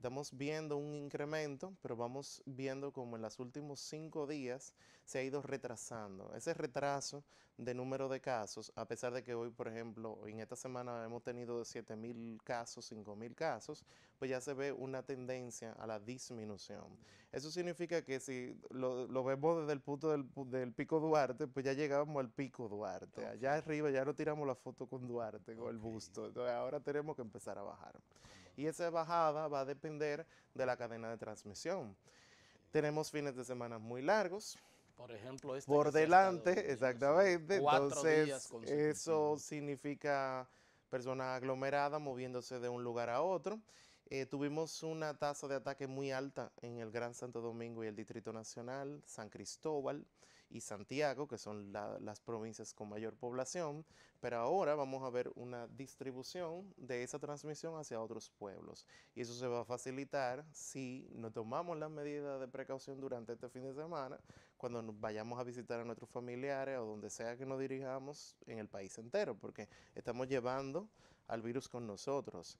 Estamos viendo un incremento, pero vamos viendo como en los últimos cinco días se ha ido retrasando. Ese retraso de número de casos, a pesar de que hoy, por ejemplo, en esta semana hemos tenido de 7.000 casos, 5.000 casos, pues ya se ve una tendencia a la disminución. Eso significa que si lo, vemos desde el punto del, pico Duarte, pues ya llegamos al pico Duarte. Allá arriba ya no tiramos la foto con Duarte, con el busto. Entonces ahora tenemos que empezar a bajar. Y esa bajada va a depender de la cadena de transmisión. Tenemos fines de semana muy largos, por ejemplo, este por delante, exactamente. Entonces, eso significa personas aglomeradas moviéndose de un lugar a otro. Eh, tuvimos una tasa de ataque muy alta en el Gran Santo Domingo y el Distrito Nacional, San Cristóbal y Santiago, que son las provincias con mayor población, pero ahora vamos a ver una distribución de esa transmisión hacia otros pueblos. Y eso se va a facilitar si no tomamos las medidas de precaución durante este fin de semana, cuando vayamos a visitar a nuestros familiares o donde sea que nos dirijamos en el país entero, porque estamos llevando al virus con nosotros.